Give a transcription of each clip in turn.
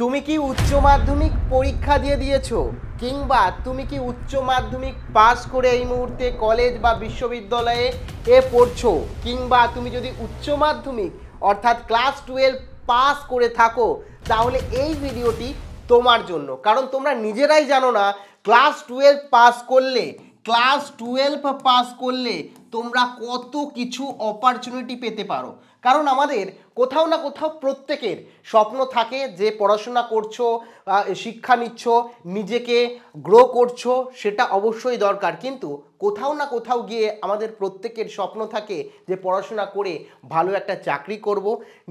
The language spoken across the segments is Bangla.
তুমি কি উচ্চ মাধ্যমিক পরীক্ষা দিয়ে দিয়েছো কিংবা তুমি কি উচ্চ মাধ্যমিক পাস করে এই মুহূর্তে কলেজ বা বিশ্ববিদ্যালয়ে এ পড়ছো কিংবা তুমি যদি উচ্চ মাধ্যমিক অর্থাৎ ক্লাস টুয়েলভ পাস করে থাকো তাহলে এই ভিডিওটি তোমার জন্য কারণ তোমরা নিজেরাই জানো না ক্লাস টুয়েলভ পাস করলে ক্লাস টুয়েলভ পাস করলে তোমরা কত কিছু অপরচুনিটি পেতে পারো কারণ আমাদের কোথাও না কোথাও প্রত্যেকের স্বপ্ন থাকে যে পড়াশোনা করছো শিক্ষা নিচ্ছ নিজেকে গ্রো করছো সেটা অবশ্যই দরকার কিন্তু কোথাও না কোথাও গিয়ে আমাদের প্রত্যেকের স্বপ্ন থাকে যে পড়াশোনা করে ভালো একটা চাকরি করব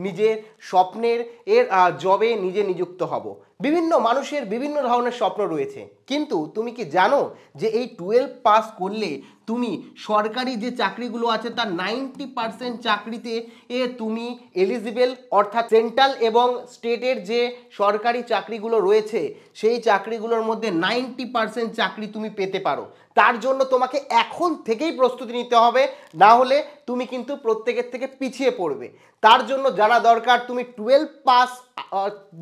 নিজের স্বপ্নের এর জবে নিজে নিযুক্ত হব বিভিন্ন মানুষের বিভিন্ন ধরনের স্বপ্ন রয়েছে কিন্তু তুমি কি জানো যে এই টুয়েলভ পাস করলে তুমি সরকারি যে চাকরিগুলো আছে তার নাইনটি পারসেন্ট চাকরিতে এ তুমি এলিজিবেল অর্থাৎ সেন্ট্রাল এবং স্টেটের যে সরকারি চাকরিগুলো রয়েছে সেই চাকরিগুলোর মধ্যে নাইনটি পারসেন্ট চাকরি তুমি পেতে পারো তার জন্য তোমাকে এখন থেকেই প্রস্তুতি নিতে হবে না হলে তুমি কিন্তু প্রত্যেকের থেকে পিছিয়ে পড়বে তার জন্য জানা দরকার তুমি টুয়েলভ পাস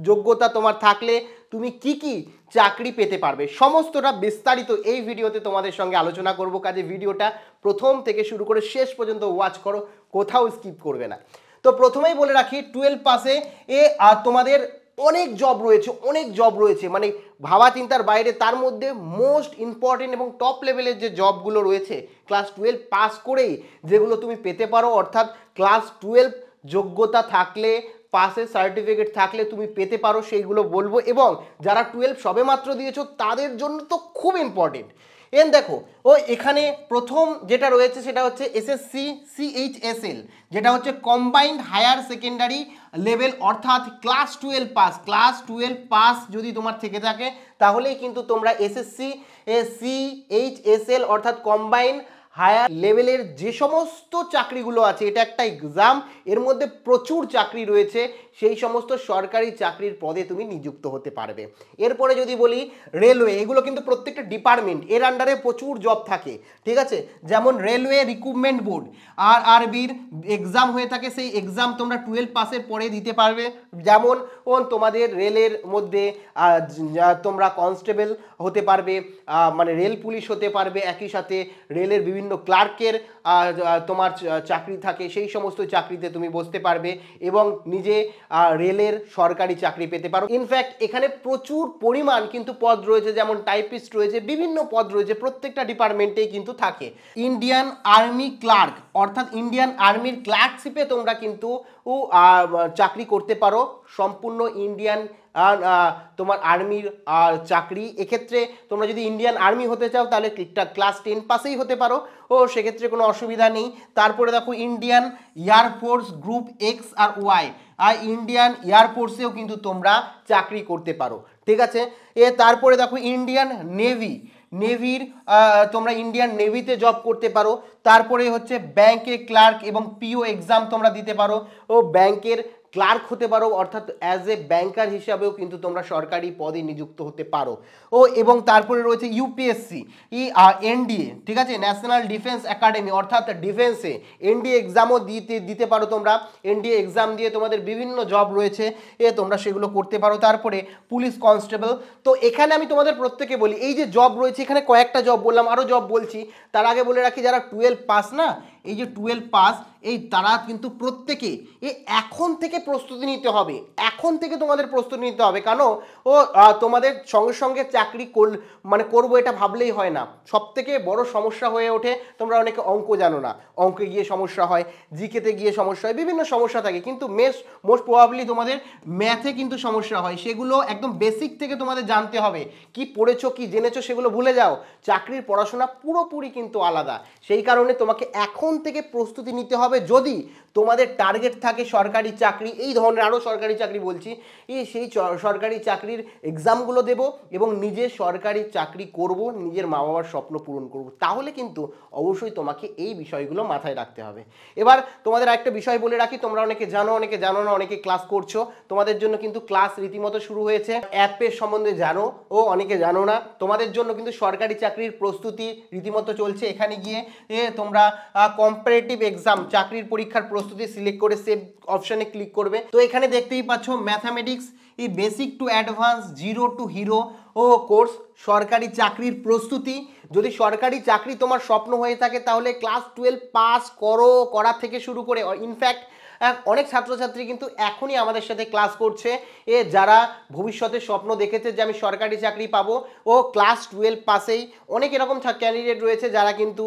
যোগ্যতা তোমার থাকলে তুমি কি কি চাকরি পেতে পারবে সমস্তটা বিস্তারিত এই ভিডিওতে তোমাদের সঙ্গে আলোচনা করব কাজে ভিডিওটা প্রথম থেকে শুরু করে শেষ পর্যন্ত ওয়াচ করো কোথাও স্কিপ করবে না তো প্রথমেই বলে রাখি টুয়েলভ পাসে এ তোমাদের অনেক জব রয়েছে অনেক জব রয়েছে মানে ভাবা চিন্তার বাইরে তার মধ্যে মোস্ট ইম্পর্টেন্ট এবং টপ লেভেলের যে জবগুলো রয়েছে ক্লাস টুয়েলভ পাস করেই যেগুলো তুমি পেতে পারো অর্থাৎ ক্লাস টুয়েলভ যোগ্যতা থাকলে পাসের সার্টিফিকেট থাকলে তুমি পেতে পারো সেইগুলো বলবো এবং যারা টুয়েলভ সবে মাত্র দিয়েছো তাদের জন্য তো খুব ইম্পর্টেন্ট এন দেখো ও এখানে প্রথম যেটা রয়েছে সেটা হচ্ছে এসএসসি সিএইচএসএল যেটা হচ্ছে কম্বাইন্ড হায়ার সেকেন্ডারি লেভেল অর্থাৎ class twelve pass class twelve pass যদি তোমার থেকে থাকে তাহলেই কিন্তু তোমরা SSC C H S L অর্থাৎ কম্বাইন হায়ার লেভেলের যে সমস্ত চাকরিগুলো আছে এটা একটা এক্সাম এর মধ্যে প্রচুর চাকরি রয়েছে সেই সমস্ত সরকারি চাকরির পদে তুমি নিযুক্ত হতে পারবে এরপরে যদি বলি রেলওয়ে এগুলো কিন্তু প্রত্যেকটা ডিপার্টমেন্ট এর আন্ডারে প্রচুর জব থাকে ঠিক আছে যেমন রেলওয়ে রিক্রুটমেন্ট বোর্ড আর আরবির এক্সাম হয়ে থাকে সেই এক্সাম তোমরা টুয়েলভ পাসের পরে দিতে পারবে যেমন তোমাদের রেলের মধ্যে তোমরা কনস্টেবল হতে পারবে মানে রেল পুলিশ হতে পারবে একই সাথে রেলের বিভিন্ন ক্লার্কের তোমার চাকরি থাকে সেই সমস্ত চাকরিতে তুমি বসতে পারবে এবং নিজে রেলের সরকারি চাকরি পেতে পারো ইনফ্যাক্ট এখানে প্রচুর পরিমাণ কিন্তু পদ রয়েছে যেমন টাইপিস্ট রয়েছে বিভিন্ন পদ রয়েছে প্রত্যেকটা ডিপার্টমেন্টেই কিন্তু থাকে ইন্ডিয়ান আর্মি ক্লার্ক অর্থাৎ ইন্ডিয়ান আর্মির ক্লার্কশিপে তোমরা কিন্তু চাকরি করতে পারো সম্পূর্ণ ইন্ডিয়ান তোমার আর্মির চাকরি এক্ষেত্রে তোমরা যদি ইন্ডিয়ান আর্মি হতে চাও তাহলে ক্লাস টেন পাসেই হতে পারো ও সেক্ষেত্রে কোনো অসুবিধা নেই তারপরে দেখো ইন্ডিয়ান এয়ারফোর্স গ্রুপ এক্স আর ওয়াই আর ইন্ডিয়ান এয়ারফোর্সেও কিন্তু তোমরা চাকরি করতে পারো ঠিক আছে এ তারপরে দেখো ইন্ডিয়ান নেভি নেভির তোমরা ইন্ডিয়ান নেভিতে জব করতে পারো তারপরে হচ্ছে ব্যাংকে ক্লার্ক এবং পিও এক্সাম তোমরা দিতে পারো ও ব্যাংকের ক্লার্ক হতে পারো অর্থাৎ অ্যাজ এ ব্যাংকার হিসাবেও কিন্তু তোমরা সরকারি পদে নিযুক্ত হতে পারো ও এবং তারপরে রয়েছে ইউপিএসসি ই এনডিএ ঠিক আছে ন্যাশনাল ডিফেন্স একাডেমি অর্থাৎ ডিফেন্সে এনডিএ এক্সামও দিতে দিতে পারো তোমরা এনডিএ এক্সাম দিয়ে তোমাদের বিভিন্ন জব রয়েছে এ তোমরা সেগুলো করতে পারো তারপরে পুলিশ কনস্টেবল তো এখানে আমি তোমাদের প্রত্যেকে বলি এই যে জব রয়েছে এখানে কয়েকটা জব বললাম আরও জব বলছি তার আগে বলে রাখি যারা টুয়েলভ পাস না এই যে টুয়েলভ পাস এই তারা কিন্তু প্রত্যেকে এ এখন থেকে প্রস্তুতি নিতে হবে এখন থেকে তোমাদের প্রস্তুতি নিতে হবে কেন ও তোমাদের সঙ্গে সঙ্গে চাকরি কর মানে করবো এটা ভাবলেই হয় না সব থেকে বড় সমস্যা হয়ে ওঠে তোমরা অনেকে অঙ্ক জানো না অঙ্কে গিয়ে সমস্যা হয় জিকেতে গিয়ে সমস্যা হয় বিভিন্ন সমস্যা থাকে কিন্তু মেস মোস্ট প্রভাবলি তোমাদের ম্যাথে কিন্তু সমস্যা হয় সেগুলো একদম বেসিক থেকে তোমাদের জানতে হবে কি পড়েছো কি জেনেছো সেগুলো ভুলে যাও চাকরির পড়াশোনা পুরোপুরি কিন্তু আলাদা সেই কারণে তোমাকে এখন থেকে প্রস্তুতি নিতে হবে যদি তোমাদের টার্গেট থাকে সরকারি চাকরি এই ধরনের আরও সরকারি চাকরি বলছি এই সেই সরকারি চাকরির এক্সামগুলো দেব এবং নিজে সরকারি চাকরি করব নিজের মা বাবার স্বপ্ন পূরণ করব তাহলে কিন্তু অবশ্যই তোমাকে এই বিষয়গুলো মাথায় রাখতে হবে এবার তোমাদের একটা বিষয় বলে রাখি তোমরা অনেকে জানো অনেকে জানো না অনেকে ক্লাস করছো তোমাদের জন্য কিন্তু ক্লাস রীতিমতো শুরু হয়েছে অ্যাপের সম্বন্ধে জানো ও অনেকে জানো না তোমাদের জন্য কিন্তু সরকারি চাকরির প্রস্তুতি রীতিমতো চলছে এখানে গিয়ে তোমরা কম্পারেটিভ এক্সাম চাকরির পরীক্ষার প্রস্তুতি সিলেক্ট করে সেভ অপশানে ক্লিক করবে তো এখানে দেখতেই পাচ্ছ ম্যাথামেটিক্স ই basic to advance zero to hero ও কোর্স সরকারি চাকরির প্রস্তুতি যদি সরকারি চাকরি তোমার স্বপ্ন হয়ে থাকে তাহলে ক্লাস টুয়েলভ পাস করো করা থেকে শুরু করে ইনফ্যাক্ট অনেক ছাত্রছাত্রী কিন্তু এখনই আমাদের সাথে ক্লাস করছে এ যারা ভবিষ্যতে স্বপ্ন দেখেছে যে আমি সরকারি চাকরি পাবো ও ক্লাস টুয়েলভ পাসেই অনেক এরকম ক্যান্ডিডেট রয়েছে যারা কিন্তু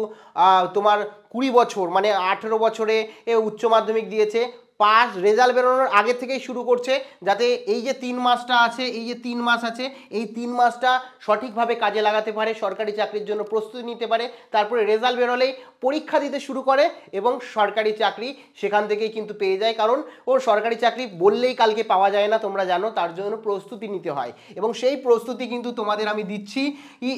তোমার কুড়ি বছর মানে আঠেরো বছরে এ উচ্চ মাধ্যমিক দিয়েছে পাস রেজাল্ট বেরোনোর আগে থেকেই শুরু করছে যাতে এই যে তিন মাসটা আছে এই যে তিন মাস আছে এই তিন মাসটা সঠিকভাবে কাজে লাগাতে পারে সরকারি চাকরির জন্য প্রস্তুতি নিতে পারে তারপরে রেজাল্ট বেরোলেই পরীক্ষা দিতে শুরু করে এবং সরকারি চাকরি সেখান থেকেই কিন্তু পেয়ে যায় কারণ ও সরকারি চাকরি বললেই কালকে পাওয়া যায় না তোমরা জানো তার জন্য প্রস্তুতি নিতে হয় এবং সেই প্রস্তুতি কিন্তু তোমাদের আমি দিচ্ছি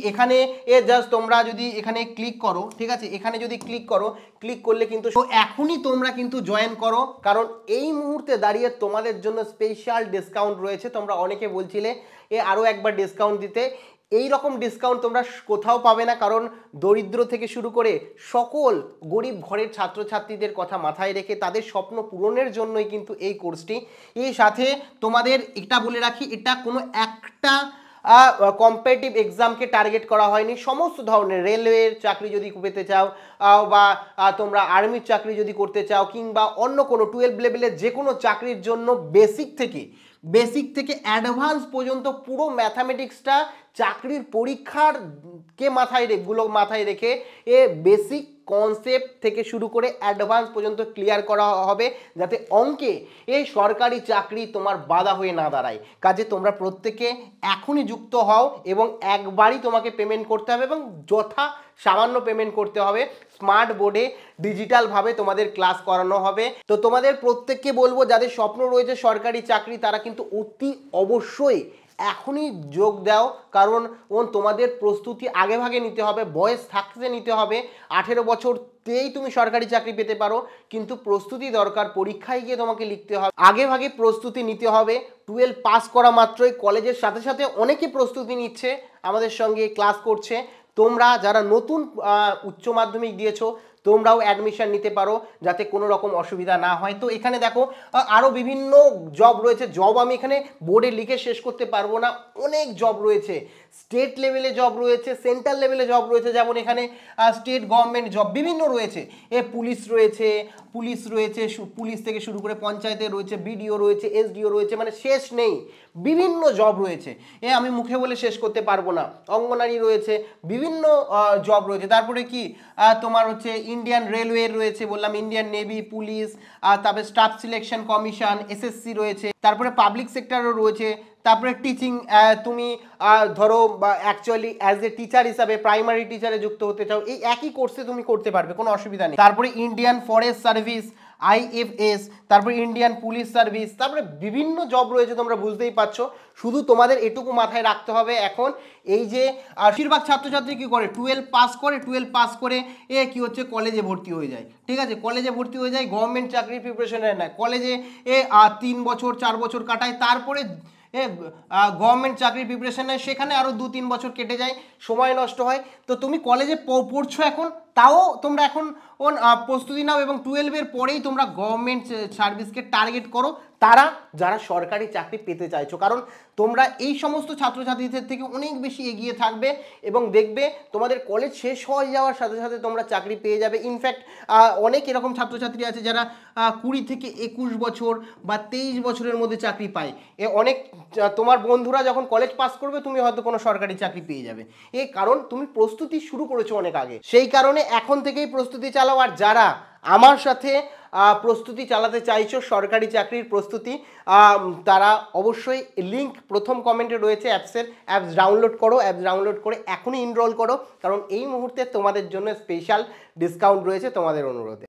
এখানে এ জাস্ট তোমরা যদি এখানে ক্লিক করো ঠিক আছে এখানে যদি ক্লিক করো ক্লিক করলে কিন্তু এখনই তোমরা কিন্তু জয়েন করো কারণ এই মুহূর্তে দাঁড়িয়ে তোমাদের জন্য স্পেশাল ডিসকাউন্ট রয়েছে তোমরা অনেকে বলছিলে এ আরও একবার ডিসকাউন্ট দিতে এই রকম ডিসকাউন্ট তোমরা কোথাও পাবে না কারণ দরিদ্র থেকে শুরু করে সকল গরিব ঘরের ছাত্রছাত্রীদের কথা মাথায় রেখে তাদের স্বপ্ন পূরণের জন্যই কিন্তু এই কোর্সটি এই সাথে তোমাদের এটা বলে রাখি এটা কোনো একটা কম্পিটিভ এক্সামকে টার্গেট করা হয়নি সমস্ত ধরনের রেলওয়ের চাকরি যদি পেতে চাও বা তোমরা আর্মির চাকরি যদি করতে চাও কিংবা অন্য কোনো টুয়েলভ লেভেলের যে কোনো চাকরির জন্য বেসিক থেকে বেসিক থেকে অ্যাডভান্স পর্যন্ত পুরো ম্যাথামেটিক্সটা চাকরির পরীক্ষার কে মাথায় রেখেগুলো মাথায় রেখে এ বেসিক কনসেপ্ট থেকে শুরু করে অ্যাডভান্স পর্যন্ত ক্লিয়ার করা হবে যাতে অঙ্কে এই সরকারি চাকরি তোমার বাধা হয়ে না দাঁড়ায় কাজে তোমরা প্রত্যেকে এখনই যুক্ত হও এবং একবারই তোমাকে পেমেন্ট করতে হবে এবং যথা সামান্য পেমেন্ট করতে হবে স্মার্ট বোর্ডে ডিজিটালভাবে তোমাদের ক্লাস করানো হবে তো তোমাদের প্রত্যেককে বলবো যাদের স্বপ্ন রয়েছে সরকারি চাকরি তারা কিন্তু অতি অবশ্যই এখনই যোগ দাও কারণ ওন তোমাদের প্রস্তুতি আগেভাগে নিতে হবে বয়স থাকতে নিতে হবে আঠেরো বছর তেই তুমি সরকারি চাকরি পেতে পারো কিন্তু প্রস্তুতি দরকার পরীক্ষায় গিয়ে তোমাকে লিখতে হবে আগে ভাগে প্রস্তুতি নিতে হবে টুয়েলভ পাস করা মাত্রই কলেজের সাথে সাথে অনেকে প্রস্তুতি নিচ্ছে আমাদের সঙ্গে ক্লাস করছে তোমরা যারা নতুন উচ্চ মাধ্যমিক দিয়েছো তোমরাও অ্যাডমিশন নিতে পারো যাতে কোনো রকম অসুবিধা না হয় তো এখানে দেখো আরও বিভিন্ন জব রয়েছে জব আমি এখানে বোর্ডে লিখে শেষ করতে পারবো না অনেক জব রয়েছে স্টেট লেভেলে জব রয়েছে সেন্ট্রাল লেভেলে জব রয়েছে যেমন এখানে স্টেট গভর্নমেন্ট জব বিভিন্ন রয়েছে এ পুলিশ রয়েছে পুলিশ রয়েছে পুলিশ থেকে শুরু করে পঞ্চায়েতে রয়েছে বিডিও রয়েছে এসডিও রয়েছে মানে শেষ নেই বিভিন্ন জব রয়েছে এ আমি মুখে বলে শেষ করতে পারবো না অঙ্গনারী রয়েছে বিভিন্ন জব রয়েছে তারপরে কি তোমার হচ্ছে ইন্ডিয়ান রেলওয়ে রয়েছে বললাম ইন্ডিয়ান নেভি পুলিশ আর তারপরে স্টাফ সিলেকশন কমিশন এসএসসি রয়েছে তারপরে পাবলিক সেক্টরও রয়েছে তারপরে টিচিং তুমি ধরো অ্যাকচুয়ালি অ্যাজ এ টিচার হিসাবে প্রাইমারি টিচারে যুক্ত হতে চাও এই একই কোর্সে তুমি করতে পারবে কোনো অসুবিধা নেই তারপরে ইন্ডিয়ান ফরেস্ট সার্ভিস আইএফএস তারপরে ইন্ডিয়ান পুলিশ সার্ভিস তারপরে বিভিন্ন জব রয়েছে তোমরা বুঝতেই পারছো শুধু তোমাদের এটুকু মাথায় রাখতে হবে এখন এই যে বেশিরভাগ ছাত্রছাত্রী কী করে টুয়েলভ পাস করে টুয়েলভ পাস করে এ কি হচ্ছে কলেজে ভর্তি হয়ে যায় ঠিক আছে কলেজে ভর্তি হয়ে যায় গভর্নমেন্ট চাকরির প্রিপারেশন নেয় কলেজে এ তিন বছর চার বছর কাটায় তারপরে গভর্নমেন্ট চাকরির প্রিপারেশন নেয় সেখানে আরও দু তিন বছর কেটে যায় সময় নষ্ট হয় তো তুমি কলেজে পড়ছো এখন তাও তোমরা এখন প্রস্তুতি নাও এবং টুয়েলভের পরেই তোমরা গভর্নমেন্ট সার্ভিসকে টার্গেট করো তারা যারা সরকারি চাকরি পেতে চাইছো কারণ তোমরা এই সমস্ত ছাত্রছাত্রীদের থেকে অনেক বেশি এগিয়ে থাকবে এবং দেখবে তোমাদের কলেজ শেষ হয়ে যাওয়ার সাথে সাথে তোমরা চাকরি পেয়ে যাবে ইনফ্যাক্ট অনেক এরকম ছাত্রছাত্রী আছে যারা কুড়ি থেকে একুশ বছর বা তেইশ বছরের মধ্যে চাকরি পায় এ অনেক তোমার বন্ধুরা যখন কলেজ পাস করবে তুমি হয়তো কোনো সরকারি চাকরি পেয়ে যাবে এ কারণ তুমি প্রস্তুতি শুরু করেছো অনেক আগে সেই কারণে মানে এখন থেকেই প্রস্তুতি চালাও আর যারা আমার সাথে প্রস্তুতি চালাতে চাইছো সরকারি চাকরির প্রস্তুতি তারা অবশ্যই লিংক প্রথম কমেন্টে রয়েছে অ্যাপসের অ্যাপস ডাউনলোড করো অ্যাপস ডাউনলোড করে এখনই ইনরোল করো কারণ এই মুহূর্তে তোমাদের জন্য স্পেশাল ডিসকাউন্ট রয়েছে তোমাদের অনুরোধে